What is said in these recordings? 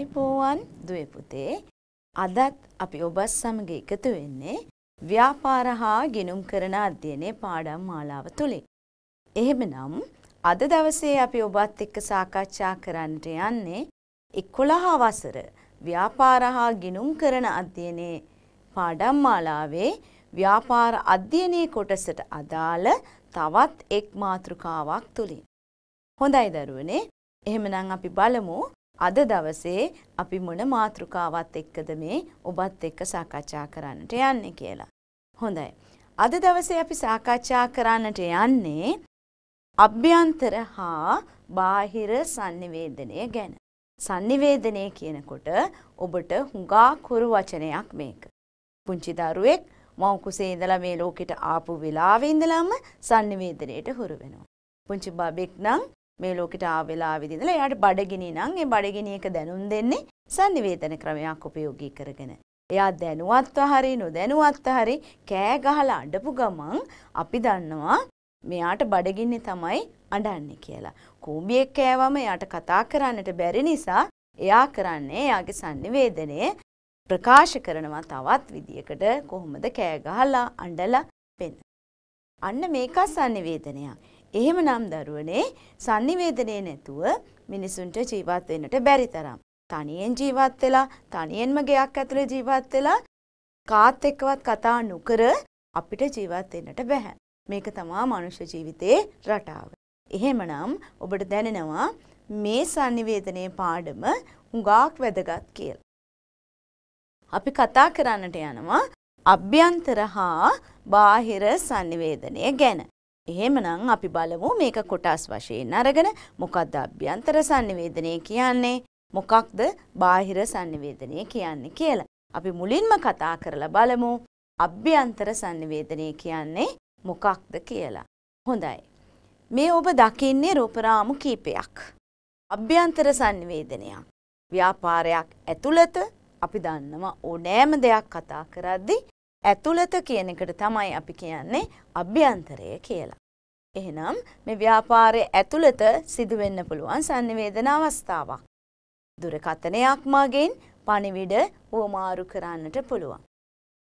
අයිබෝවන් දුවේ පුතේ අදත් අපි ඔබත් සමග එකතු වෙන්නේ ව්‍යාපාර හා ගෙනුම් කරන අධ්‍යයනයේ පාඩම් මාලාව තුළින්. එහෙමනම් අද දවසේ අපි ඔබත් එක්ක සාකච්ඡා කරන්නට යන්නේ 11 වසර ව්‍යාපාර හා ගෙනුම් කරන අධ්‍යයනයේ පාඩම් මාලාවේ ව්‍යාපාර අධ්‍යයනයේ කොටසට අදාළ තවත් එක් මාතෘකාවක් තුළින්. හොඳයි දරුවනේ. එහෙමනම් අපි බලමු අද දවසේ අපි මොන මාතෘකාවත් එක්කද මේ ඔබත් එක්ක සාකච්ඡා කරන්නට යන්නේ කියලා. හොඳයි. අද දවසේ අපි සාකච්ඡා කරන්නට යන්නේ අභ්‍යන්තර හා බාහිර sannivedanaya ගැන. sannivedanaya කියනකොට ඔබට හුඟා කුරු වචනයක් මේක. පුංචි දරුවෙක් මව කුසේ ඉඳලා මේ ලෝකෙට ආපු වෙලාවේ ඉඳලම sannivedanayට හුරු වෙනවා. පුංචි බබෙක් නම් මේ ලෝකෙට ආවෙලා විදිහලා එයාට බඩගිනි නම් ඒ බඩගිනියක දැනුම් දෙන්නේ sannivedana ක්‍රමයක් උපයෝගී කරගෙන. එයා දැනුවත්ව හරි නොදැනුවත්ව හරි කෑ ගහලා අඬපු ගමන් අපි දන්නවා මෙයාට බඩගින්නේ තමයි අඬන්නේ කියලා. කූඹියෙක් කෑවම එයාට කතා කරන්නට බැරි නිසා එයා කරන්නේ එයාගේ sannivedanaya ප්‍රකාශ කරනවා තවත් විදියකට කොහොමද කෑ ගහලා අඬලා පෙන්න. අන්න මේක sannivedanaya. එහෙමනම් දරුවනේ sannivedanaya නැතුව මිනිසුන්ට ජීවත් වෙන්නට බැරි තරම්. තනියෙන් ජීවත් වෙලා තනියෙන්ම ගෙයක් ඇතුලේ ජීවත් වෙලා කාත් එක්කවත් කතා නොකර අපිට ජීවත් වෙන්නට බෑ. මේක තමා මනුෂ්‍ය ජීවිතයේ රටාව. එහෙමනම් ඔබට දැනෙනවා මේ sannivedanaya පාඩම හුඟාක් වැදගත් කියලා. අපි කතා කරන්නට යනවා අභ්‍යන්තර හා බාහිර sannivedanaya ගැන. එහෙමනම් අපි බලමු මේක කොටස් වශයෙන් අරගෙන මොකක්ද අභ්‍යන්තර sannivedanaya කියන්නේ මොකක්ද බාහිර sannivedanaya කියන්නේ කියලා. අපි මුලින්ම කතා කරලා බලමු අභ්‍යන්තර sannivedanaya කියන්නේ මොකක්ද කියලා. හොඳයි. මේ ඔබ දකින්නේ රූපරාමු කීපයක්. අභ්‍යන්තර sannivedanaya. ව්‍යාපාරයක් ඇතුළත අපි දන්නවා ඕනෑම දෙයක් කතා කරද්දී ඇතුළත කියන එකට තමයි අපි කියන්නේ අභ්‍යන්තරය කියලා. එහෙනම් මේ ව්‍යාපාරයේ ඇතුළත සිදුවෙන්න පුළුවන් sannivedana අවස්ථාවක්. දුරකථනයක් මගින් පණිවිඩ වමාරු කරන්නට පුළුවන්.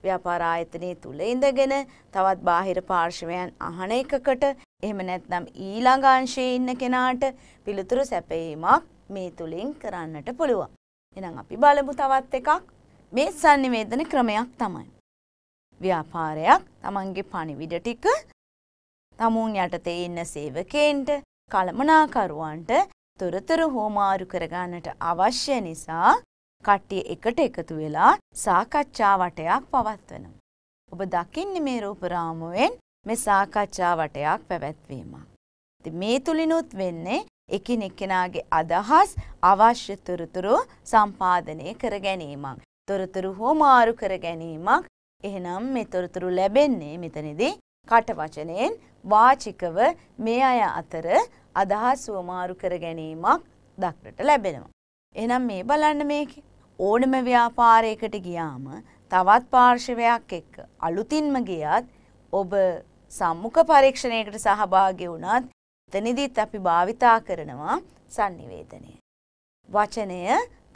ව්‍යාපාර ආයතනයේ තුල ඉඳගෙන තවත් බාහිර පාර්ශවයන් අහන එකකට එහෙම නැත්නම් ඊළඟ අංශයේ ඉන්න කෙනාට පිළිතුරු සැපයීමක් මේ තුලින් කරන්නට පුළුවන්. එහෙනම් අපි බලමු තවත් එකක් මේ sannivedana ක්‍රමයක් තමයි. ව්‍යාපාරයක් තමන්ගේ පණිවිඩ ටික තමුන් යටතේ ඉන්න සේවකේන්ට කළමනාකරුවන්ට තොරතුරු හෝමාරු කරගන්නට අවශ්‍ය නිසා කට්ටිය එකට එකතු වෙලා සාකච්ඡා වටයක් පවත්වනවා. ඔබ දකින්නේ මේ රූපරාමුවෙන් මේ සාකච්ඡා වටයක් පැවැත්වීමක්. මේ තුලිනුත් වෙන්නේ එකිනෙකෙනාගේ අදහස් අවශ්‍ය තොරතුරු සම්පාදනය කර ගැනීමක්. තොරතුරු හෝ මාරු කර ගැනීමක් එහෙනම් මේ තොරතුරු ලැබෙන්නේ මෙතනදී කට වචනයෙන් වාචිකව මේ අය අතර අදහස් වමාරු කර ගැනීමක් දක්නට ලැබෙනවා. එහෙනම් මේ බලන්න මේක ඕනම ව්‍යාපාරයකට ගියාම තවත් පාර්ශවයක් එක්ක අලුතින්ම ගියත් ඔබ සම්මුඛ පරීක්ෂණයකට සහභාගී වුණත් එතනදිත් අපි භාවිතා කරනවා sannivedanaya. වචනය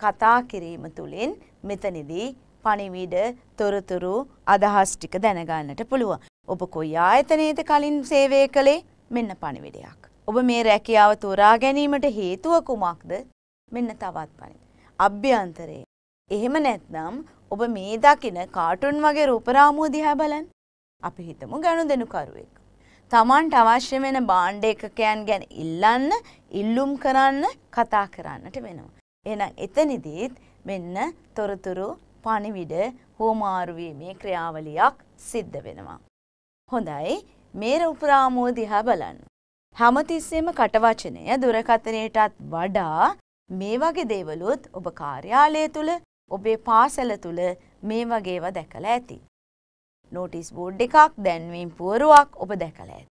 කතා කිරීම තුළින් මෙතනදී පණිවිඩ තොරතුරු අදහස් ටික දැනගන්නට පුළුවන්. ඔබ කොයි ආයතනයේද කලින් සේවය කළේ මෙන්න පණිවිඩයක්. ඔබ මේ රැකියාව තෝරා ගැනීමට හේතුව කුමක්ද? මෙන්න තවත් පණිවිඩ. අභ්‍යන්තරයේ. එහෙම නැත්නම් ඔබ මේ දකින කාටුන් වගේ රූපරාමුව දිහා බලන්න. අපි හිතමු ගනුදෙනු කරුවෙක්. තමන්ට අවශ්‍ය වෙන බාණ්ඩ එකකයන් ගැන ඉල්ලන්න, ඉල්ලුම් කරන්න, කතා කරන්නට වෙනවා. එහෙනම් එතනදිත් මෙන්න තොරතුරු පණිවිඩ හෝමාරුවීමේ ක්‍රියාවලියක් සිද්ධ වෙනවා. හොඳයි මේර උපරාමෝ දිහා බලන්න. හැමතිස්සෙම කටවචනය දුරකථනයටත් වඩා මේ වගේ දේවලුත් ඔබ කාර්යාලය තුළ ඔබේ පාසල තුළ මේ වගේව දැකලා ඇති. නෝටිස් බෝඩ් එකක් දැන්වීම් පුවරුවක් ඔබ දැකලා ඇති.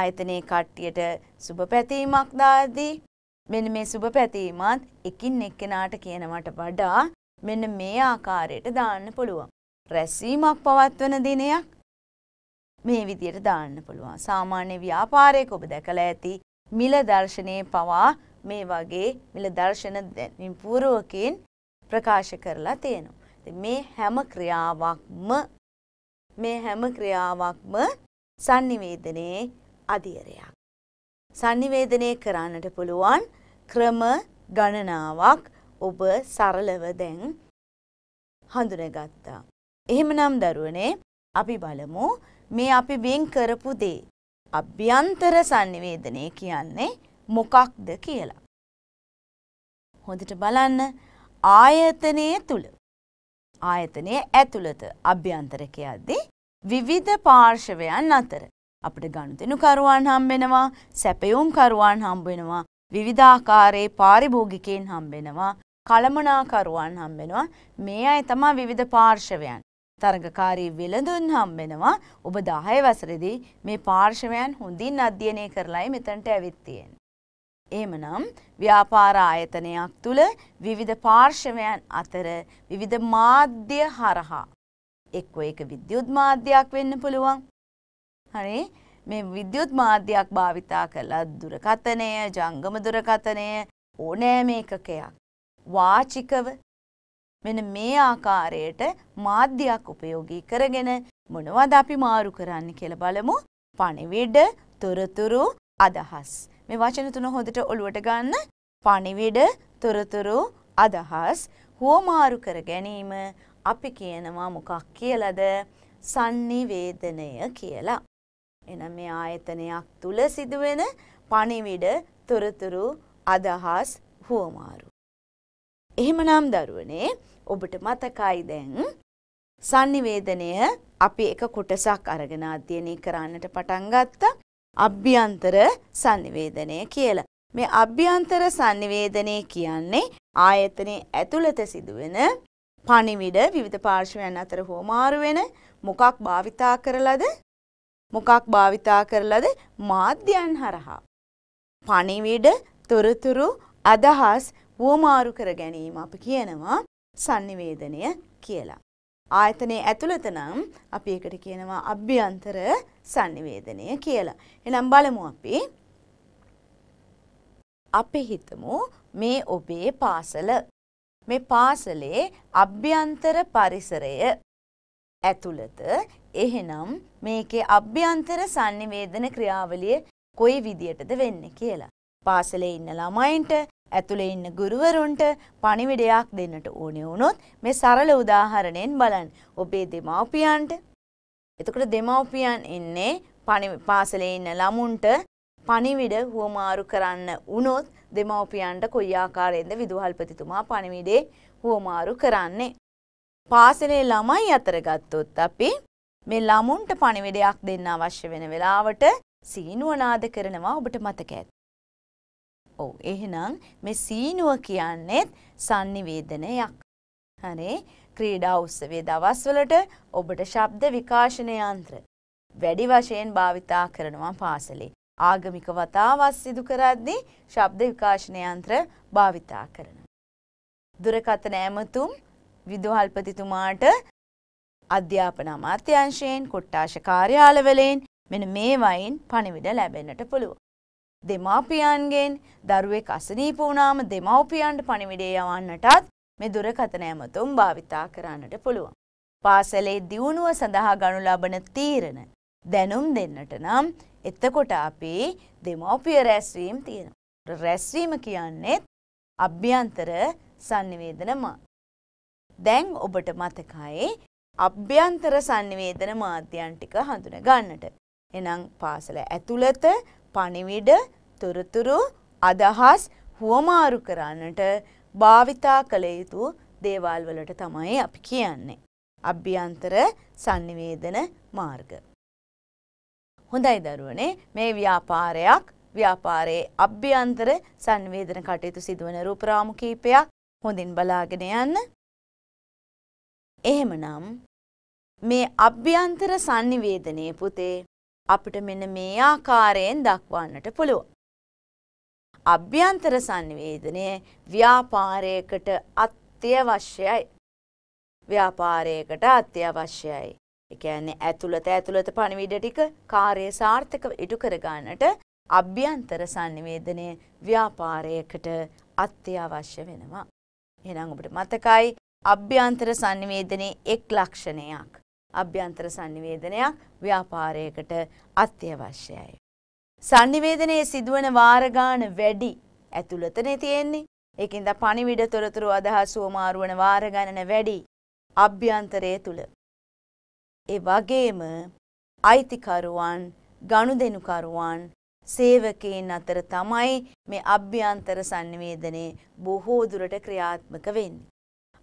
ආයතනයේ කට්ටියට සුබ පැතීමක් දාදී මෙන්න මේ සුබ පැතීමත් එකින් එක්කෙනාට කියනවට වඩා මෙන්න මේ ආකාරයට දාන්න පුළුවන්. රැස්වීමක් පවත්වන දිනයක් මේ විදියට දාන්න පුළුවන්. සාමාන්‍ය ව්‍යාපාරයක ඔබ දැකලා ඇති මිල දර්ශනයේ පවා මේ වගේ මිල දර්ශන දැන්වීම් පූර්වකයෙන් ප්‍රකාශ කරලා තියෙනවා. මේ හැම ක්‍රියාවක්ම මේ හැම ක්‍රියාවක්ම sannivedanයේ අධියරයක්. sannivedanaya කරන්නට පුළුවන් ක්‍රම ගණනාවක් ඔබ සරලව දැන් හඳුනගත්තා. එහෙමනම් දරුවනේ අපි බලමු මේ අපි වෙන් කරපු දේ අභ්‍යන්තර sannivedanaya කියන්නේ මොකක්ද කියලා. හොඳට බලන්න ආයතනයේ තුල ආයතනයේ ඇතුළත අභ්‍යන්තර කියද්දී විවිධ පාර්ශවයන් අතර අපිට ගනුදෙනු කරුවන් හම්බෙනවා, සැපයුම් කරුවන් හම්බෙනවා, විවිධාකාරයේ පාරිභෝගිකයන් හම්බෙනවා, කළමනාකරුවන් හම්බෙනවා මේ අය තමා විවිධ පාර්ශවයන්. තරඟකාරී වෙළඳුන් හම්බෙනවා ඔබ දහය වසරදී මේ පාර්ශවයන් හොඳින් අධ්‍යයනය කරලයි මෙතනට ඇවිත්තියෙන්. එහෙමනම් ව්‍යාපාර ආයතනයක් තුළ විවිධ පාර්ශවයන් අතර විවිධ මාධ්‍ය හරහා එක්ව ඒක විද්‍යුත් මාධ්‍යයක් වෙන්න පුළුවන්. හරි මේ විද්‍යුත් මාධ්‍යයක් භාවිතා කරලා දුරකථනය, ජංගම දුරකථනය ඕනෑම එකකයක් වාචිකව මෙන මේ ආකාරයට මාධ්‍යයක් උපයෝගී කරගෙන මොනවද අපි මාරු කරන්න කියලා බලමු. පණිවිඩ, තොරතුරු, අදහස්. මේ වචන තුන හොඳට ඔළුවට ගන්න. පණිවිඩ, තොරතුරු, අදහස් හුවමාරු කර ගැනීම අපි කියනවා මොකක් කියලාද? sannivedanaya කියලා. එනම් මේ ආයතනයක් තුල සිදුවෙන පණිවිඩ, තොරතුරු, අදහස් හුවමාරු එහෙමනම් දරුවනේ ඔබට මතකයි දැන් sannivedanaya අපි එක කොටසක් අරගෙන අධ්‍යයනය කරන්නට පටන් ගත්තා අභ්‍යන්තර sannivedanaya කියලා. මේ අභ්‍යන්තර sannivedanaya කියන්නේ ආයතනයේ ඇතුළත සිදුවෙන පණිවිඩ විවිධ පාර්ශ්වයන් අතර හොමාරු වෙන මොකක් භාවිතා කරලද මොකක් භාවිතා කරලද මාධ්‍යයන් හරහා පණිවිඩ තොරතුරු අදහස් වුවමාරු කර ගැනීම අපි කියනවා sannivedanaya කියලා. ආයතනයේ ඇතුළත නම් අපි ඒකට කියනවා අභ්‍යන්තර sannivedanaya කියලා. එහෙනම් බලමු අපි අපි හිතමු මේ ඔබේ පාසල මේ පාසලේ අභ්‍යන්තර පරිසරය ඇතුළත එහෙනම් මේකේ අභ්‍යන්තර sannivedana ක්‍රියාවලිය කොයි විදියටද වෙන්නේ කියලා. පාසලේ ඉන්න ළමයින්ට ඇතුලේ ඉන්න ගුරුවරුන්ට පණිවිඩයක් දෙන්නට ඕනේ වුණොත් මේ සරල උදාහරණයෙන් බලන්න. ඔබේ දෙමව්පියන්ට එතකොට දෙමව්පියන් ඉන්නේ පාසලේ ඉන්න ළමුන්ට පණිවිඩ හුවමාරු කරන්න වුණොත් දෙමව්පියන්ට කොයි ආකාරයෙන්ද විදුහල්පතිතුමා පණිවිඩේ හුවමාරු කරන්නේ. පාසලේ ළමයි අතර ගත්තොත් අපි මේ ළමුන්ට පණිවිඩයක් දෙන්න අවශ්‍ය වෙන වෙලාවට සීනුවනාද කරනවා ඔබට මතක ඇත. ඔව් එහෙනම් මේ සීනුව කියන්නේත් sannivedanayak. හරි ක්‍රීඩා උත්සවයේ දවස්වලට ඔබට ශබ්ද විකාශන යන්ත්‍ර වැඩි වශයෙන් භාවිතා කරනවා පාසලේ. ආගමික වතාවත් සිදු කරද්දී ශබ්ද විකාශන යන්ත්‍ර භාවිතා කරනවා. දුරකථන ඇමතුම් විදුහල්පතිතුමාට අධ්‍යාපන අමාත්‍යංශයෙන් කොට්ටාශ කාර්යාලවලෙන් මෙන මේවයින් පණිවිඩ ලැබෙන්නට පුළුවන්. දෙමාපියන්ගෙන් දරුවෙක් අසනීප වුණාම දෙමව්පියන්ට පණිවිඩය යවන්නටත් මේ දුරකථන ඇමතුම් භාවිතා කරන්නට පුළුවන්. පාසලේ දියුණුව සඳහා ගනු ලබන තීරණ දැනුම් දෙන්නට නම් එතකොට අපි දෙමව්පිය රැස්වීම් තියෙනවා. රැස්වීම කියන්නේත් අභ්‍යන්තර sannivedana දැන් ඔබට මතකයි අභ්‍යන්තර sannivedana මාධ්‍යයන් ටික හඳුන ගන්නට. එහෙනම් පාසල ඇතුළත පණිවිඩ තොරතුරු අදහස් හුවමාරු කරන්නට භාවිතා කළ යුතු දේවල් වලට තමයි අපි කියන්නේ. අභ්‍යන්තර sannivedana මාර්ග. හොඳයි දරුවනේ මේ ව්‍යාපාරයක් ව්‍යාපාරයේ අභ්‍යන්තර sannivedana කටයුතු සිදුවන රූපරාමු කීපයක් හොඳින් බලාගෙන යන්න. එහෙමනම් මේ අභ්‍යන්තර sannivedanaya පුතේ අපිට මෙන්න මේ ආකාරයෙන් දක්වන්නට පුළුවන්. අභ්‍යන්තර සංවේදනය ව්‍යාපාරයකට අත්‍යවශ්‍යයි. ව්‍යාපාරයකට අත්‍යවශ්‍යයි. ඒ කියන්නේ ඇතුළත ඇතුළත පණිවිඩ ටික කාර්ය සාර්ථකව ඉටු කර ගන්නට අභ්‍යන්තර සංවේදනය ව්‍යාපාරයකට අත්‍යවශ්‍ය වෙනවා. එහෙනම් ඔබට මතකයි අභ්‍යන්තර සංවේදනයේ එක් ලක්ෂණයක් අභ්‍යන්තර sannivedanayak ව්‍යාපාරයකට අත්‍යවශ්‍යයි. sannivedanaya සිදුවන වාර වැඩි ඇතුළතනේ තියෙන්නේ. ඒකින්ද පණිවිඩ තොරතුරු අදහස් උමාරු වන වාර ගණන වැඩි අභ්‍යන්තරයේ තුල. ඒ වගේම අයිතිකරුවන්, ගනුදෙනුකරුවන්, සේවකයන් අතර තමයි මේ අභ්‍යන්තර sannivedanaye බොහෝ දුරට ක්‍රියාත්මක වෙන්නේ.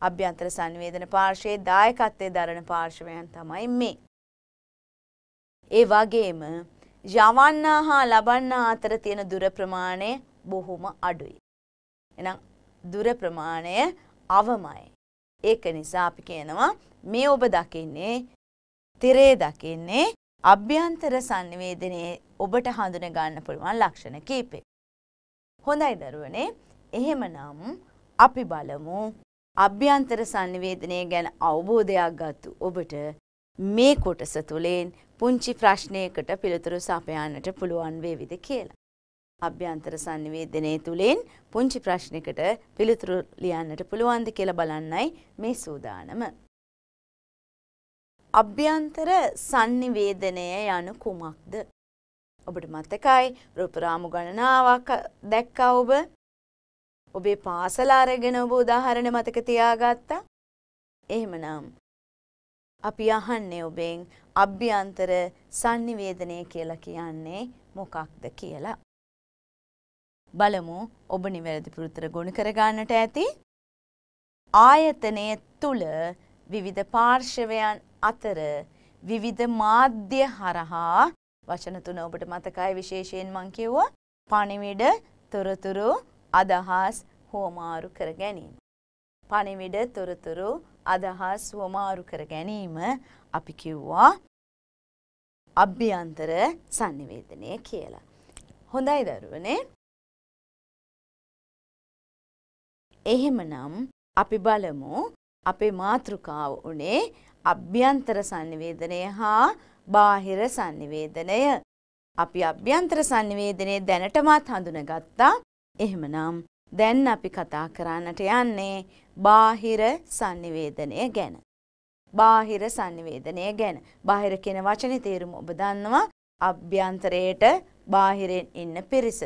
අභ්‍යන්තර සංවේදන පාර්ශවයේ දායකත්වයේ දරන පාර්ශවයන් තමයි මේ. ඒ වගේම යවන්නා හා ලබන්නා අතර තියෙන දුර ප්‍රමාණය බොහොම අඩුයි. එහෙනම් දුර ප්‍රමාණය අවමයි. ඒක නිසා අපි කියනවා මේ ඔබ දකින්නේ තිරේ දකින්නේ අභ්‍යන්තර sannivedanaya ඔබට හඳුන ගන්න පුළුවන් ලක්ෂණ කීපයක්. හොඳයි දරුවනේ. එහෙමනම් අපි බලමු අභ්‍යන්තර sannivedanaya ගැන අවබෝධයක් ගත්තු ඔබට මේ කොටස තුලින් පුංචි ප්‍රශ්නයකට පිළිතුරු සපයන්නට පුළුවන් වේවිද කියලා. අභ්‍යන්තර sannivedanaya තුලින් පුංචි ප්‍රශ්නයකට පිළිතුරු ලියන්නට පුළුවන්ද කියලා බලන්නයි මේ සූදානම. අභ්‍යන්තර sannivedanaya යනු කුමක්ද? ඔබට මතකයි රූප රාමු ගණනාවක් දැක්කා ඔබ ඔබේ පාසල අරගෙන ඔබ උදාහරණ මතක තියාගත්තා. එහෙමනම් අපි අහන්නේ ඔබෙන් අභ්‍යන්තර sannivedanaya කියලා කියන්නේ මොකක්ද කියලා. බලමු ඔබ නිවැරදි පුරුතර ගොනු කර ගන්නට ඇති ආයතනයේ තුල විවිධ පාර්ශවයන් අතර විවිධ මාධ්‍ය හරහා වචන තුන ඔබට මතකයි විශේෂයෙන් මං කිව්වා පණිවිඩ තොරතුරු අදහස් හෝමාරු කර ගැනීම. පණිවිඩ තොරතුරු අදහස් හෝමාරු කර ගැනීම අපි කිව්වා අභ්‍යන්තර sannivedanaya කියලා. හොඳයි දරුවනේ. එහෙමනම් අපි බලමු අපේ මාතෘකාව උනේ අභ්‍යන්තර sannivedanaya හා බාහිර sannivedanaya. අපි අභ්‍යන්තර sannivedanaya දැනටමත් හඳුනගත්තා. එහෙමනම් දැන් අපි කතා කරන්නට යන්නේ බාහිර sannivedanaya ගැන. බාහිර sannivedanaya ගැන. බාහිර කියන වචනේ තේරුම ඔබ දන්නවා. අභ්‍යන්තරයේට බාහිරෙන් ඉන්න පිරිස,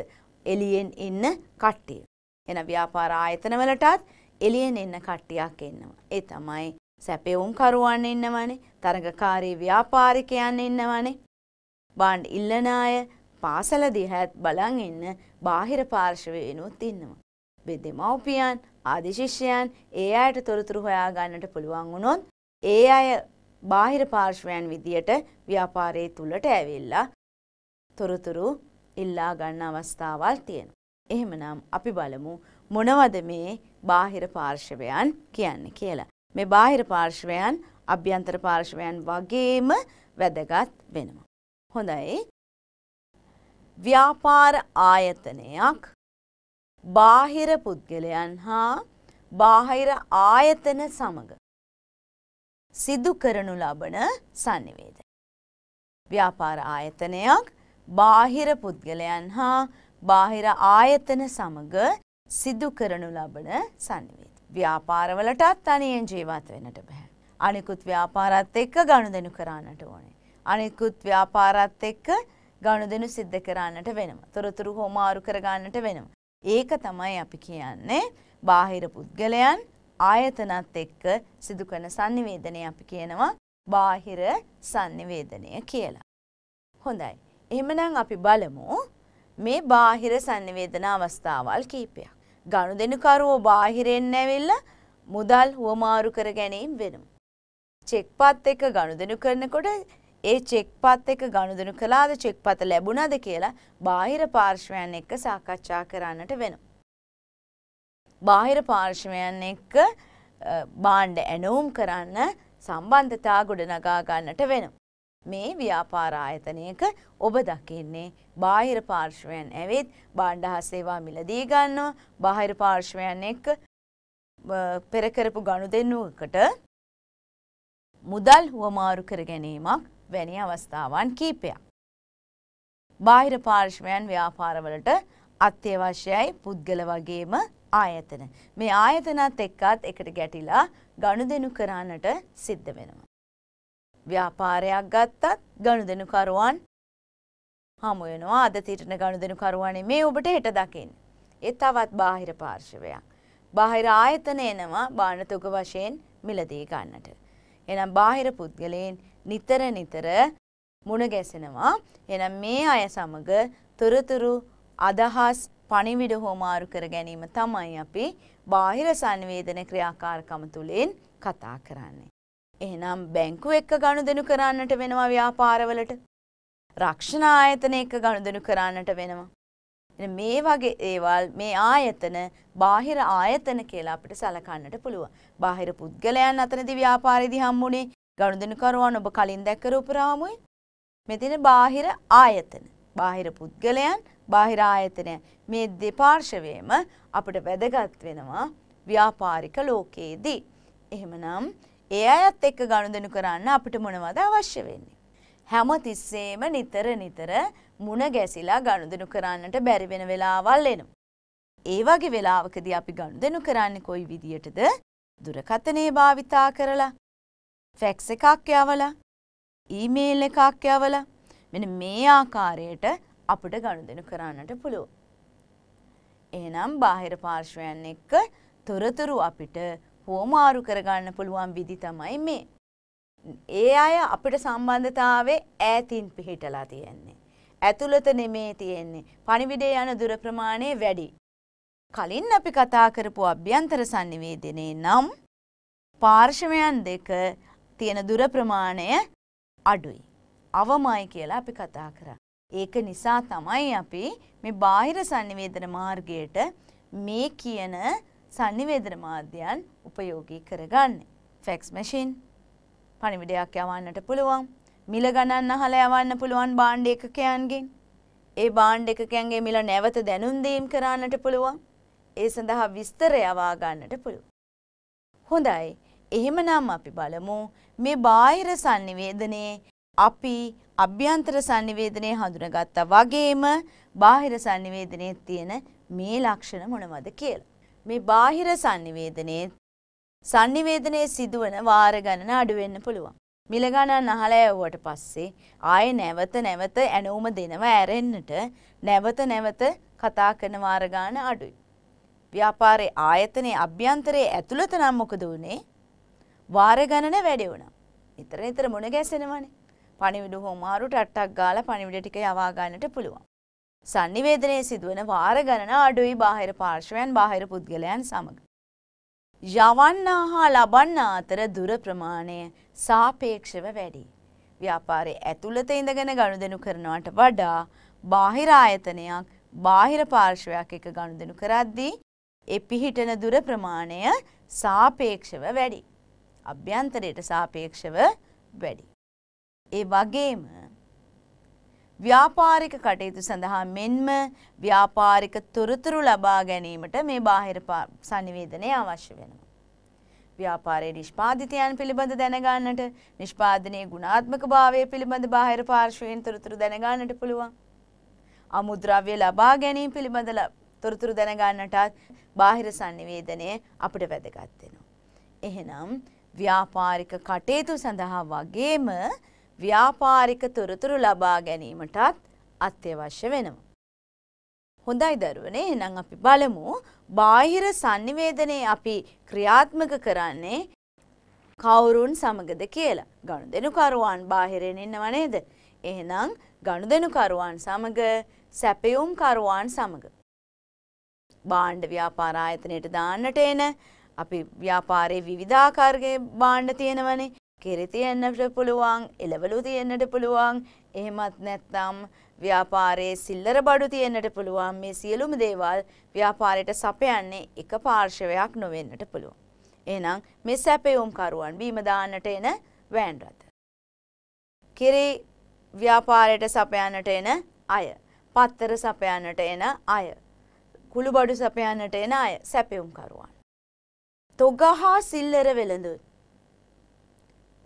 එළියෙන් ඉන්න කට්ටිය. එන ව්‍යාපාර ආයතන වලටත් එළියෙන් එන්න කට්ටියක් එන්නවා. ඒ තමයි සැපෙවුම් කරුවන් ඉන්නවනේ, තරඟකාරී ව්‍යාපාරිකයන් ඉන්නවනේ. බාණ්ඩ ඉල්ලන අය, පාසල දිහත් බලන් ඉන්න බාහිර පාර්ශවයනුත් ඉන්නවා. බෙදෙමව්පියන් ආදිශිෂ්‍යයන් ඒ අයට තොරතුරු හොයා ගන්නට පුළුවන් වුණොත් ඒ අය බාහිර පාර්ශ්වයන් විදියට ව්‍යාපාරයේ තුලට ඇවිල්ලා තොරතුරු ඉල්ලා ගන්න අවස්ථාවල් තියෙනවා. එහෙමනම් අපි බලමු මොනවද මේ බාහිර පාර්ශවයන් කියන්නේ කියලා. මේ බාහිර පාර්ශවයන් අභ්‍යන්තර පාර්ශවයන් වගේම වැදගත් වෙනවා. හොඳයි. ව්‍යාපාර ආයතනයක් බාහිර පුද්ගලයන් හා බාහිර ආයතන සමග සිදු කරනු ලබන sannivedanaya. ව්‍යාපාර ආයතනයක් බාහිර පුද්ගලයන් හා බාහිර ආයතන සමග සිදු කරනු ලබන sannivedanaya. ව්‍යාපාරවලටත් තනියෙන් ජීවත් වෙන්නට බෑ. අනිකුත් ව්‍යාපාරات එක්ක ගනුදෙනු කරන්නට ඕනේ. අනිකුත් ව්‍යාපාරات එක්ක ගණුදෙනු සිද්ධ කරන්නට වෙනවා. තොරතුරු හොමාරු කරගන්නට වෙනවා. ඒක තමයි අපි කියන්නේ බාහිර පුද්ගලයන් ආයතනත් එක්ක සිදු කරන sannivedanaya අපි කියනවා බාහිර sannivedanaya කියලා. හොඳයි. එහෙමනම් අපි බලමු මේ බාහිර sannivedana අවස්ථාවල් කීපයක්. ගනුදෙනුකරුවෝ බාහිරෙන් ඇවිල්ලා මුදල් හුවමාරු කර ගැනීම වෙනවා. චෙක්පත් එක ගනුදෙනු කරනකොට ඒ චෙක්පත් එක ගනුදෙනු කළාද චෙක්පත ලැබුණාද කියලා බාහිර පාර්ශ්වයන් එක්ක සාකච්ඡා කරන්නට වෙනවා. බාහිර පාර්ශ්වයන් එක්ක බාණ්ඩ ඇනවුම් කරන්න සම්බන්ධතා ගොඩනගා ගන්නට වෙනවා. මේ ව්‍යාපාර ආයතනයක ඔබ දකින්නේ බාහිර පාර්ශ්වයන් ඇවිත් බාණ්ඩ හා සේවා මිලදී ගන්නවා බාහිර පාර්ශ්වයන් එක්ක පෙර කරපු ගනුදෙනුවකට මුදල් හුවමාරු කර ගැනීමක් වැනි අවස්ථාවන් කීපයක්. බාහිර පාර්ශ්වයන් ව්‍යාපාරවලට අත්‍යවශ්‍යයි පුද්ගල වගේම ආයතන. මේ ආයතනත් එක්කත් එකට ගැටිලා ගනුදෙනු කරන්නට සිද්ධ වෙනවා. ව්‍යාපාරයක් ගත්තත් ගනුදෙනුකරුවන් හමුවෙනවා අද තිරණ ගනුදෙනුකරුවනේ මේ ඔබට හෙට දකින්න. ඒ තවත් බාහිර පාර්ශවයක්. බාහිර ආයතන එනවා බාණතුක වශයෙන් මිලදී ගන්නට. එනම් බාහිර පුද්ගලයන් නිතර නිතර මුණ ගැසෙනවා. එනම් මේ අය සමග තොරතුරු අදහස් පණිවිඩ හෝමාරු කර ගැනීම තමයි අපි බාහිර සංවේදන ක්‍රියාකාරකම තුළින් කතා කරන්නේ. එහෙනම් බැංකු එක්ක ගනුදෙනු කරන්නට වෙනවා ව්‍යාපාරවලට. රක්ෂණ ආයතන එක්ක ගනුදෙනු කරන්නට වෙනවා. මේ වගේ ඒවල් මේ ආයතන බාහිර ආයතන කියලා අපිට සලකන්නට පුළුවන්. බාහිර පුද්ගලයන් අතරදී ව්‍යාපාරයේදී හම්බුනේ ගනුදෙනුකරුවන් ඔබ කලින් දැක්ක රූප රාමුවේ. මෙතන බාහිර ආයතන. බාහිර පුද්ගලයන්, බාහිර ආයතන මේ දෙපාර්ශවයේම අපිට වැදගත් වෙනවා ව්‍යාපාරික ලෝකයේදී. එහෙමනම් ඒ අයත් එක්ක ගනුදෙනු කරන්න අපිට මොනවද අවශ්‍ය වෙන්නේ? හැම තිස්සේම නිතර නිතර මුණ ගැසිලා ගණුදෙනු කරන්නට බැරි වෙන වෙලාවල් එනවා. ඒ වගේ වෙලාවකදී අපි ගණුදෙනු කරන්නේ කොයි විදියටද? දුරකථනේ භාවිතා කරලා, ෆැක්ස් එකක් යවලා, ඊමේල් එකක් යවලා මෙන්න මේ ආකාරයට අපිට ගණුදෙනු කරන්නට පුළුවන්. එහෙනම් බාහිර පාර්ශ්වයන් එක්ක තොරතුරු අපිට හෝමාරු කරගන්න පුළුවන් විදි තමයි මේ. ඒ අය අපිට සම්බන්ධතාවේ ඈතින් පිහිටලා තියෙන්නේ. ඇතුළත නෙමේ තියෙන්නේ. පණිවිඩේ යන දුර ප්‍රමාණය වැඩි. කලින් අපි කතා කරපු අභ්‍යන්තර sannivedanයේ නම් පාර්ශවයන් දෙක තියෙන දුර ප්‍රමාණය අඩුයි. අවමයි කියලා අපි කතා කරා. ඒක නිසා තමයි අපි මේ බාහිර sannivedana මාර්ගයට මේ කියන sannivedana මාධ්‍යයන් උපයෝගී කරගන්නේ. fax machine පණිවිඩයක් යවන්නට පුළුවන්. මිල ගණන් අහලා යවන්න පුළුවන් බාණ්ඩ එකකයන්ගෙන්. ඒ බාණ්ඩ එකකයන්ගේ මිල නැවත දැනුම් දීම් කරන්නට පුළුවන්. ඒ සඳහා විස්තර යවා ගන්නට පුළුවන්. හොඳයි. එහෙමනම් අපි බලමු මේ බාහිර sannivedanයේ අපි අභ්‍යන්තර sannivedanයේ හඳුනගත්තා වගේම බාහිර sannivedanයේ තියෙන මේ ලක්ෂණ මොනවද කියලා. මේ බාහිර sannivedanයේ sannivedanaya සිදුවන වාර ගණන අඩු වෙන්න පුළුවන්. මිල ගණන් අහලා ඇව්වට පස්සේ ආයේ නැවත නැවත ඇනවුම දෙනව ඇරෙන්නට නැවත නැවත කතා කරන වාර ගාන අඩුයි. ව්‍යාපාරයේ ආයතනයේ අභ්‍යන්තරයේ ඇතුළත නම් මොකද වුනේ? වාර ගණන වැඩි වුණා. නිතර නිතර මුණ ගැසෙනවනේ. පණිවිඩ හොමාරු ටට්ටක් ගාලා පණිවිඩ ටික යවා ගන්නට පුළුවන්. sannivedanaya සිදුවන වාර ගණන අඩුයි බාහිර පාර්ශවයන් බාහිර පුද්ගලයන් සමග. යවන්නා හා ලබන්නා අතර දුර ප්‍රමාණය සාපේක්ෂව වැඩි. ව්‍යාපාරයේ ඇතුළත ඉඳගෙන ගනුදෙනු කරනවට වඩා බාහිර ආයතනයක් බාහිර පාර්ශවයක් එක ගනුදෙනු කරද්දී ඒ පිහිටන දුර ප්‍රමාණය සාපේක්ෂව වැඩි. අභ්‍යන්තරයට සාපේක්ෂව වැඩි. ඒ වගේම ව්‍යාපාරික කටයුතු සඳහා මෙන්ම ව්‍යාපාරික තොරතුරු ලබා ගැනීමට මේ බාහිර සනිවේදනය අවශ්‍ය වෙනවා. ව්‍යාපාරයේ නිෂ්පාදිතයන් පිළිබඳ දැනගන්නට නිෂ්පාදනයේ ගුණාත්මක භාවය පිළිබඳ බාහිර පාර්ශ්වයෙන් තොරතුරු දැනගන්නට පුළුවන්. අමුද්‍රව්‍ය ලබා ගැනීම පිළිබඳ තොරතුරු දැනගන්නටත් බාහිර sannivedanය අපිට වැදගත් වෙනවා. එහෙනම් ව්‍යාපාරික කටයුතු සඳහා වගේම ව්‍යාපාරික තොරතුරු ලබා ගැනීමටත් අත්‍යවශ්‍ය වෙනවා. හොඳයි දරුවනේ එහෙනම් අපි බලමු බාහිර sannivedanaya අපි ක්‍රියාත්මක කරන්නේ කවුරුන් සමගද කියලා. ගනුදෙනුකරුවන් බාහිරින් ඉන්නව නේද? එහෙනම් ගනුදෙනුකරුවන් සමග සැපයුම්කරුවන් සමග භාණ්ඩ ව්‍යාපාර ආයතනයට දාන්නට එන අපි ව්‍යාපාරයේ විවිධාකාරයේ භාණ්ඩ තියෙනවනේ. කිරි තියෙන්නට පුළුවන්, එළවලු තියෙන්නට පුළුවන්, එහෙමත් නැත්නම් ව්‍යාපාරයේ සිල්ලර බඩු තියෙන්නට පුළුවන්. මේ සියලුම දේවල් ව්‍යාපාරයට සපයන්නේ එක පාර්ශවයක් නොවෙන්නට පුළුවන්. එහෙනම් මේ සැපයුම් කරුවන් බීම දාන්නට එන වෑන් රථ. කිරි ව්‍යාපාරයට සපයන්නට එන අය, පත්තර සපයන්නට එන අය, කුළුබඩු සපයන්නට එන අය සැපයුම් කරුවන්. තොගහා සිල්ලර වෙළඳුන්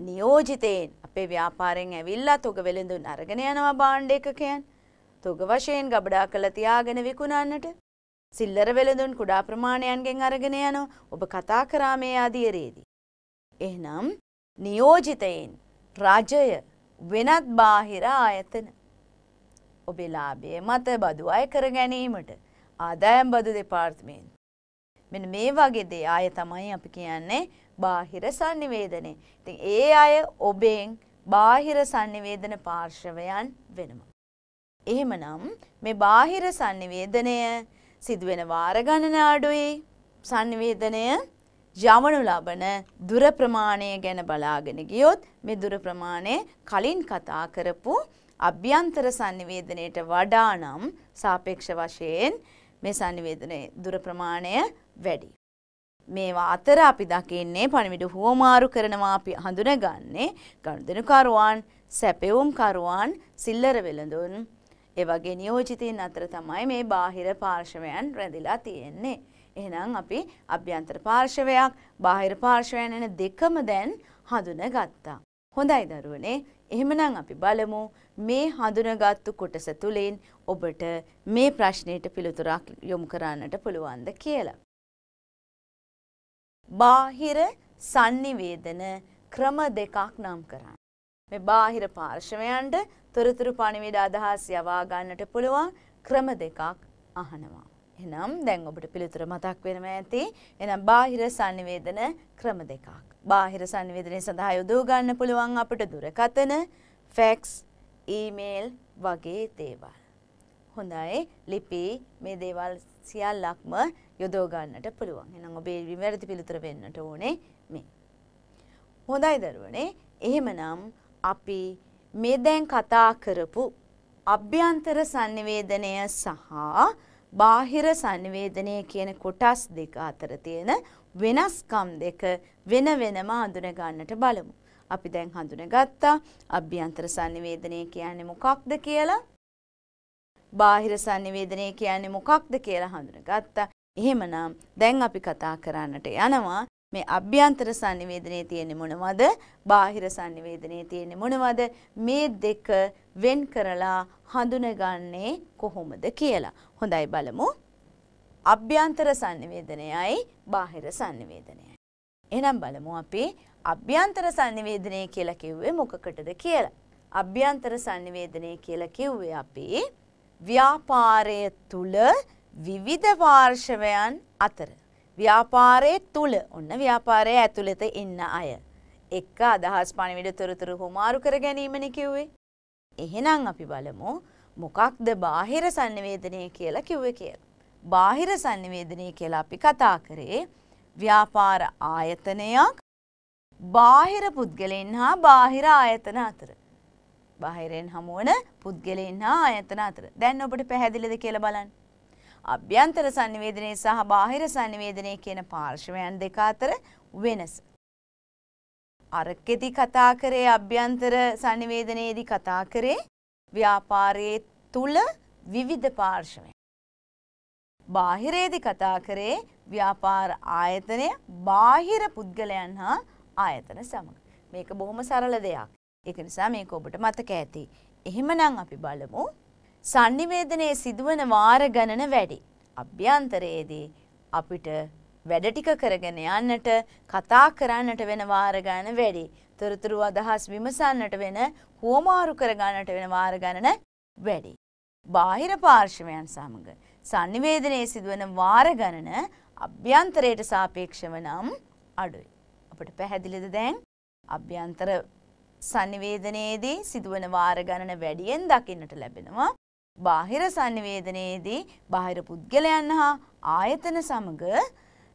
නියෝජිතයෙන් අපේ ව්‍යාපාරෙන් ඇවිල්ලා තොග වෙළඳුන් අරගෙන යනවා බාණ්ඩ එකකයන් තොග වශයෙන් ගබඩා කළ තියාගෙන විකුණන්නට සිල්ලර වෙළඳුන් කුඩා ප්‍රමාණයන්ගෙන් අරගෙන යනවා ඔබ කතා කරා මේ අධියරේදී. එහෙනම් නියෝජිතයෙන් රජය වෙනත් බාහිර ආයතන ඔබේ ලාභයේ මත බදු අය කර ගැනීමට ආදායම් බදු දෙපාර්තමේන්තුව මෙන්න මේ වගේ දේ ආය තමයි අපි කියන්නේ බාහිර sannivedane. ඉතින් ඒ අය ඔබෙන් බාහිර sannivedana පාර්ශවයන් වෙනවා. එහෙමනම් මේ බාහිර sannivedanය සිදුවෙන වාර ගණන අඩුයි. sannivedanය යමනු ලබන දුර ප්‍රමාණය ගැන බලාගෙන ගියොත් මේ දුර ප්‍රමාණය කලින් කතා කරපු අභ්‍යන්තර sannivedanයට වඩා නම් සාපේක්ෂ වශයෙන් මේ sannivedanයේ දුර ප්‍රමාණය වැඩි. මේවා අතර අපි දකින්නේ පණිවිඩ හුවමාරු කරනවා අපි හඳුනගන්නේ ගනුදෙනුකරුවන් සැපෙවුම්කරුවන් සිල්ලර වෙළඳුන් ඒ වගේ නියෝජිතයින් අතර තමයි මේ බාහිර පාර්ශවයන් රැඳිලා තියෙන්නේ. එහෙනම් අපි අභ්‍යන්තර පාර්ශවයක් බාහිර පාර්ශවයන් එන දෙකම දැන් හඳුනගත්තා. හොඳයි දරුවනේ එහෙමනම් අපි බලමු මේ හඳුනගත්තු කොටස තුළින් ඔබට මේ ප්‍රශ්නයට පිළිතුරක් යොමු කරන්නට පුළුවන්ද කියලා. බාහිර sannivedana ක්‍රම දෙකක් නම් කරන්න. මේ බාහිර පාර්ශවයන්ට තොරතුරු පණිවිඩ අදහස් යවා ගන්නට පුළුවන් ක්‍රම දෙකක් අහනවා. එහෙනම් දැන් ඔබට පිළිතුර මතක් වෙනවා ඇති. එහෙනම් බාහිර sannivedana ක්‍රම දෙකක්. බාහිර sannivedanaය සඳහා යොදව ගන්න පුළුවන් අපට දුරකථන, ෆැක්ස්, ඊමේල් වගේ දේවල්. හොඳයි. ලිපි මේ දේවල් සියල්ලක්ම යොදෝගන්නට පුළුවන් එනම් ඔබේ විවැරදි පිළිතුර වෙන්නට ඕනේ මේ. හොඳයි දරුවනේ එහෙමනම් අපි මේ දැන් කතා කරපු අභ්‍යන්තර සංනිවේදනය සහ බාහිර සංනිවේදනය කියන කොටස් දෙක අතර තියෙන වෙනස්කම් දෙක වෙන වෙනම හඳුන ගන්නට බලමු. අපි දැන් හඳුනගත්තා අභ්‍යන්තර සංනිවේදනය කියන්නේ මොකක්ද කියලා බාහිර sannivedanaya කියන්නේ මොකක්ද කියලා හඳුනගත්තා. එහෙමනම් දැන් අපි කතා කරන්නට යනවා මේ අභ්‍යන්තර sannivedanaya තියෙන්නේ මොනවද? බාහිර sannivedanaya තියෙන්නේ මොනවද? මේ දෙක වෙන් කරලා හඳුනගන්නේ කොහොමද කියලා. හොඳයි බලමු. අභ්‍යන්තර sannivedanayai බාහිර sannivedanayai. එහෙනම් බලමු අපි අභ්‍යන්තර sannivedanaya කියලා කිව්වේ මොකකටද කියලා. අභ්‍යන්තර sannivedanaya කියලා කිව්වේ අපි ව්‍යාපාරය තුළ විවිධ පාර්ශවයන් අතර. ව්‍යාපාරය තුළ ඔන්න ව්‍යාපාරය ඇතුළත ඉන්න අය. එක්ක අදහස් පණවිඩ තොරතුරු හුමාරු කර ගැනීමනි කිව්වේ. එහෙනම් අපි බලමු මොකක්ද බාහිර සංනිවේදනය කියලා කිව්ව කියල. බාහිර සංනිවේදනය කියලා අපි කතා කරේ ව්‍යාපාර ආයතනයක් බාහිර පුද්ගලෙන් හා බාහිර ආයතන අතර. බාහිරෙන් හමුවන පුද්ගලයන් හා ආයතන අතර. දැන් ඔබට පැහැදිලිද කියලා බලන්න. අභ්‍යන්තර sannivedanaye සහ බාහිර sannivedanaye කියන පාර්ශවයන් දෙක අතර වෙනස. අරකෙදි කතා කරේ අභ්‍යන්තර sannivedanayeදී කතා කරේ ව්‍යාපාරයේ තුල විවිධ පාර්ශවයන්. බාහිරයේදී කතා කරේ ව්‍යාපාර ආයතනය බාහිර පුද්ගලයන් හා ආයතන සමග. මේක බොහොම සරල දෙයක්. ඒක නිසා මේක ඔබට මතක ඇති. එහෙමනම් අපි බලමු sannivedanaya සිදුවන වාර ගණන වැඩි. අභ්‍යන්තරයේදී අපිට වැඩ ටික කරගෙන යන්නට කතා කරන්නට වෙන වාර ගණන වැඩි. තොරතුරු අදහස් විමසන්නට වෙන හුවමාරු කර ගන්නට වෙන වාර ගණන වැඩි. බාහිර පාර්ශවයන් සමග sannivedanaya සිදුවන වාර ගණන අභ්‍යන්තරයට සාපේක්ෂව නම් අඩුයි. අපිට පැහැදිලිද දැන්? අභ්‍යන්තර සංනිවේදනයේදී සිදුවන වාර ගණන වැඩියෙන් දකින්නට ලැබෙනවා. බාහිර සංනිවේදනයේදී බාහිර පුද්ගලයන් හා ආයතන සමග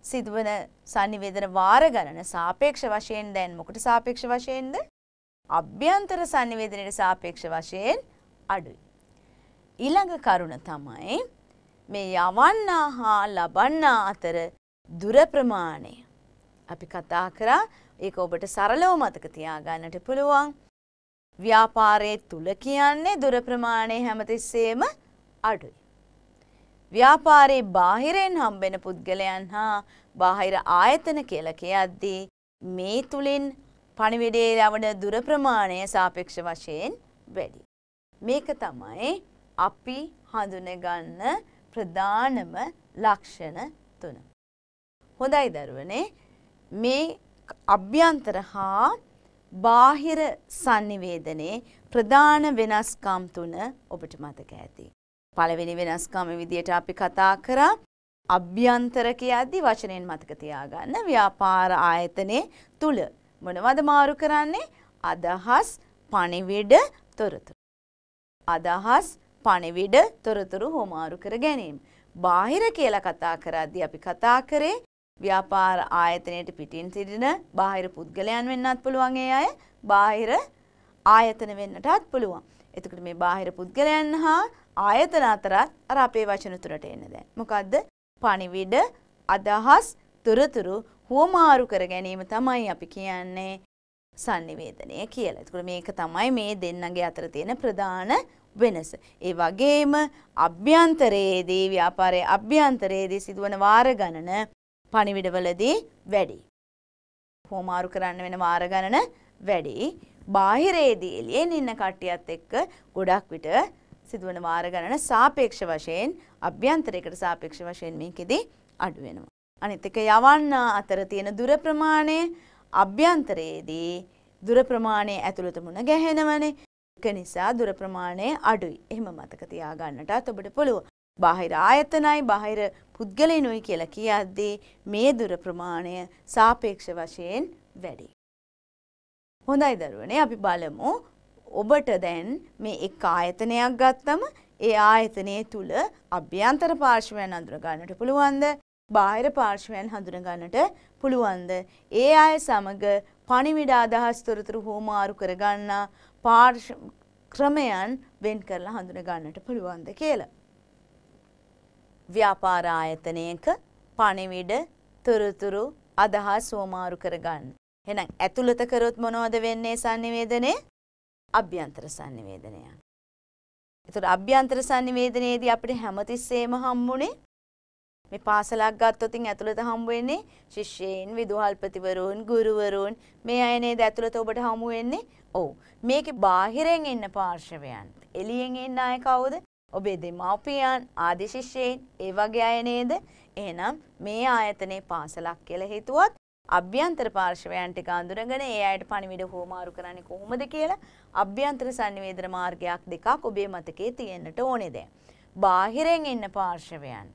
සිදුවන සංනිවේදන වාර ගණන සාපේක්ෂ වශයෙන් දැන් මොකට සාපේක්ෂ වශයෙන්ද? අභ්‍යන්තර සංනිවේදනයට සාපේක්ෂ වශයෙන් අඩුයි. ඊළඟ කරුණ තමයි මේ යවන්නා හා ලබන්නා අතර දුර ප්‍රමාණය. අපි කතා කරා ඒක ඔබට සරලව මතක තියාගන්නට පුළුවන්. ව්‍යාපාරයේ තුල කියන්නේ දුර ප්‍රමාණය හැමතිස්සෙම අඩුයි. ව්‍යාපාරයේ බාහිරෙන් හම්බෙන පුද්ගලයන් හා බාහිර ආයතන කියලා කියද්දී මේ තුලින් පණිවිඩයේ ලැබෙන දුර ප්‍රමාණය සාපේක්ෂ වශයෙන් වැඩි. මේක තමයි අපි හඳුනගන්න ප්‍රධානම ලක්ෂණ තුන. හොඳයි දරුවනේ මේ අභ්‍යන්තර හා බාහිර sannivedanයේ ප්‍රධාන වෙනස්කම් තුන ඔබට මතක ඇති. පළවෙනි වෙනස්කම විදියට අපි කතා කරා අභ්‍යන්තර කියද්දී වචනෙන් මතක තියාගන්න ව්‍යාපාර ආයතනයේ තුල මොනවද මාරු කරන්නේ? අදහස්, පණිවිඩ, තොරතුරු. අදහස්, පණිවිඩ, තොරතුරු හොමාරු කර ගැනීම. බාහිර කියලා කතා කරද්දී අපි කතා කරේ ව්‍යාපාර ආයතනයට පිටින් සිටින බාහිර පුද්ගලයන් වෙන්නත් පුළුවන් ඒ අය බාහිර ආයතන වෙන්නටත් පුළුවන්. එතකොට මේ බාහිර පුද්ගලයන් හා ආයතන අතරත් අර අපේ වචන තුරට එන්න දැන්. මොකද්ද? පණිවිඩ, අදහස්, තොරතුරු හුවමාරු කර ගැනීම තමයි අපි කියන්නේ sannivedanaya කියලා. එතකොට මේක තමයි මේ දෙන්නගේ අතර තියෙන ප්‍රධාන වෙනස. ඒ වගේම අභ්‍යන්තරයේදී ව්‍යාපාරයේ අභ්‍යන්තරයේදී සිදුවන වාර ගණන පණිවිඩවලදී වැඩි. හෝමාරු කරන්න වෙන වාර ගණන වැඩි. බාහිරයේදී එළියෙන් ඉන්න කට්ටියත් එක්ක ගොඩක් විට සිදුවන වාර ගණන සාපේක්ෂ වශයෙන් අභ්‍යන්තරයකට සාපේක්ෂ වශයෙන් මේකෙදි අඩු වෙනවා. අනිත් එක යවන්න අතර තියෙන දුර ප්‍රමාණය අභ්‍යන්තරයේදී දුර ප්‍රමාණය ඇතුළත මුණ ගැහෙනවනේ. ඒක නිසා දුර ප්‍රමාණය අඩුයි. එහෙම මතක තියාගන්නටත් ඔබට පුළුවන්. බාහිර ආයතනයි බාහිර පුද්ගලයනුයි කියලා කියද්දී මේ දුර ප්‍රමාණය සාපේක්ෂ වශයෙන් වැඩි. හොඳයි දරුවනේ අපි බලමු ඔබට දැන් මේ එක් ආයතනයක් ගත්තම ඒ ආයතනය තුළ අභ්‍යන්තර පාර්ශවයන් අඳුරගන්නට පුළුවන්ද බාහිර පාර්ශවයන් හඳුනගන්නට පුළුවන්ද. ඒ අය සමඟ පණිවිඩ අදහස් තොරතුරු හෝමාරු කරගන්නා පාර්ශ ක්‍රමයන් වෙන් කරලා හඳුනගන්නට පුළුවන්ද කියලා. ව්‍යාපාර ආයතනයක පණිවිඩ තොරතුරු අදහස් හොමාරු කරගන්න. එහෙනම් ඇතුළත කරොත් මොනවද වෙන්නේ sannivedanaye? අභ්‍යන්තර sannivedanaya. ඒතර අභ්‍යන්තර sannivedanayේදී අපිට හැමතිස්සෙම හම්බුනේ මේ පාසලක් ගත්තොත් ඇතුළත හම්බ වෙන්නේ ශිෂ්‍යයන්, විදුහල්පතිවරුන්, ගුරුවරුන් මේ අය නේද ඇතුළත ඔබට හමු වෙන්නේ? ඔව්. මේකේ බාහිරෙන් එන්න පාර්ශවයන්. එළියෙන් එන්න අය කවුද? ඔබේ දෙමාපියන් ආදි ශිෂ්‍යයන් ඒ වගේ අය නේද? එහෙනම් මේ ආයතනයේ පාසලක් කියලා හිතුවොත් අභ්‍යන්තර පාර්ශවයන් ටික අඳුරගෙන ඒ අයට පණිවිඩ හුවමාරු කරන්නේ කොහොමද කියලා අභ්‍යන්තර sannivedana මාර්ගයක් දෙකක් ඔබේ මතකයේ තියෙන්නට ඕනේ දැන්. බාහිරෙන් එන්න පාර්ශවයන්.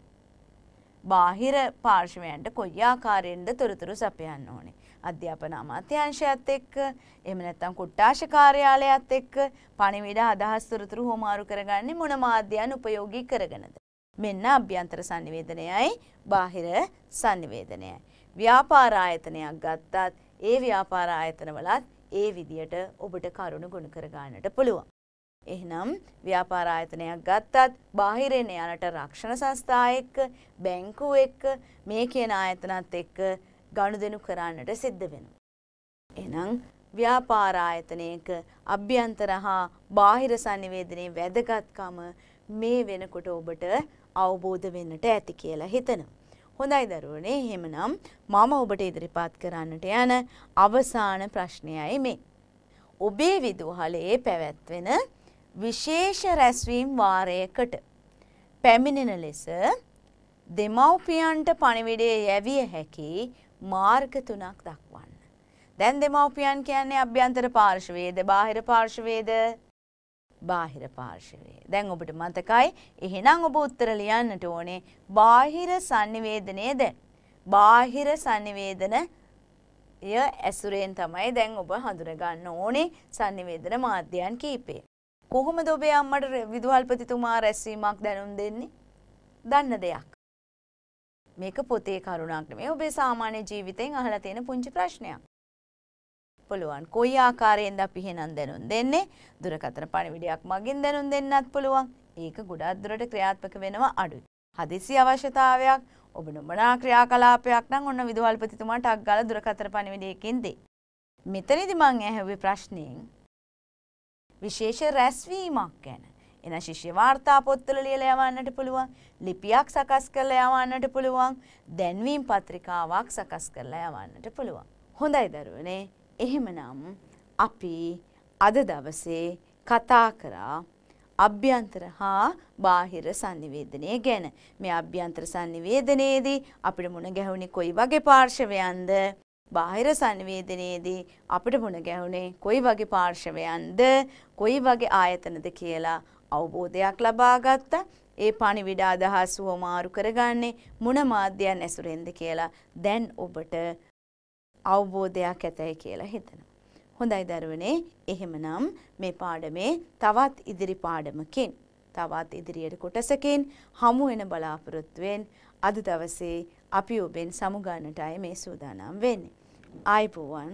බාහිර පාර්ශවයන්ට කොයි ආකාරයෙන්ද තොරතුරු සපයන්න ඕනේ. අධ්‍යාපන අමාත්‍යංශයත් එක්ක එහෙම නැත්නම් කුට්ටාශ කාර්යාලයත් එක්ක පණිවිඩ අදහස් තොරතුරු හොමාරු කරගන්නේ මොන මාධ්‍යයන් උපයෝගී කරගෙනද මෙන්න අභ්‍යන්තර sannivedanaයයි බාහිර sannivedanaයයි ව්‍යාපාර ආයතනයක් ගත්තත් ඒ ව්‍යාපාර ආයතනවලත් ඒ විදියට ඔබට කරුණු ගොනු කර ගන්නට පුළුවන් එහෙනම් ව්‍යාපාර ආයතනයක් ගත්තත් බාහිරෙන් යනට රක්ෂණ සංස්ථා එක්ක බැංකුව එක්ක මේ කියන ආයතනත් එක්ක ගනුදෙනු කරන්නට සිද්ධ වෙනවා. එහෙනම් ව්‍යාපාර ආයතනයක අභ්‍යන්තර හා බාහිර sannivedanaye වැදගත්කම මේ වෙනකොට ඔබට අවබෝධ වෙන්නට ඇති කියලා හිතනවා. හොඳයි දරුවනේ එහෙමනම් මම ඔබට ඉදිරිපත් කරන්නට යන අවසාන ප්‍රශ්නයයි මේ. ඔබේ විදුහලේ පැවැත්වෙන විශේෂ රැස්වීම් වාරයකට පැමිණෙන ලෙස දෙමව්පියන්ට පණිවිඩය යැවිය හැකි මාර්ග තුනක් දක්වන්න. දැන් දෙමව්පියන් කියන්නේ අභ්‍යන්තර පාර්ශවයේද බාහිර පාර්ශවයේද බාහිර පාර්ශවයේ. දැන් ඔබට මතකයි එහෙනම් ඔබ උත්තර ලියන්නට ඕනේ බාහිර sannivedanayද? බාහිර sannivedana ය ඇසුරෙන් තමයි දැන් ඔබ හඳුනගන්න ඕනේ sannivedana මාධ්‍යයන් කීපේ. කොහොමද ඔබේ අම්මට විදුහල්පතිතුමා රැස්වීමක් දැනුම් දෙන්නේ? දන්න දෙයක්. මේක පොතේ කරුණක් නෙමෙයි. ඔබේ සාමාන්‍ය ජීවිතෙන් අහලා තියෙන පුංචි ප්‍රශ්නයක්. පුළුවන්. කොයි ආකාරයෙන්ද අපි එහෙනම් දැනුම් දෙන්නේ? දුරකථන පණිවිඩයක් මගින් දැනුම් දෙන්නත් පුළුවන්. ඒක ගොඩාක් දුරට ක්‍රියාත්මක වෙනවා අඩුයි. හදිසි අවශ්‍යතාවයක් ඔබ නොමනා ක්‍රියාකලාපයක් නම් ඔන්න විදුහල්පතිතුමාට අක් ගාලා දුරකථන පණිවිඩයකින් දෙයි. මෙතනදි මං ඇහුවේ ප්‍රශ්නෙන් විශේෂ රැස්වීමක් ගැන එන ශිෂ්‍ය වාර්තා පොත්වල ලියලා යවන්නට පුළුවන්. ලිපියක් සකස් කරලා යවන්නට පුළුවන්. දැන්වීම් පත්‍රිකාවක් සකස් කරලා යවන්නට පුළුවන්. හොඳයි දරුවනේ. එහෙමනම් අපි අද දවසේ කතා කරා අභ්‍යන්තර හා බාහිර sannivedanaya ගැන. මේ අභ්‍යන්තර sannivedanayේදී අපිට මුණ ගැහුණේ කොයි වගේ පාර්ශවයන්ද? බාහිර සංවේදනයේදී අපිට මුණ ගැහුනේ කොයි වගේ පාර්ශවයන්ද කොයි වගේ ආයතනද කියලා අවබෝධයක් ලබා ගත්තා. ඒ පණිවිඩ අදහස් හොමාරු කරගන්නේ මොන මාධ්‍යයන් ඇසුරෙන්ද කියලා දැන් ඔබට අවබෝධයක් ඇතයි කියලා හිතනවා. හොඳයි දරුවනේ එහෙමනම් මේ පාඩමේ තවත් ඉදිරි පාඩමකින් තවත් ඉදිරියට කොටසකින් හමු වෙන බලාපොරොත්තුවෙන් අද දවසේ අපි ඔබෙන් සමුගන්නටයි මේ සූදානම් වෙන්නේ. ආයිබෝවන්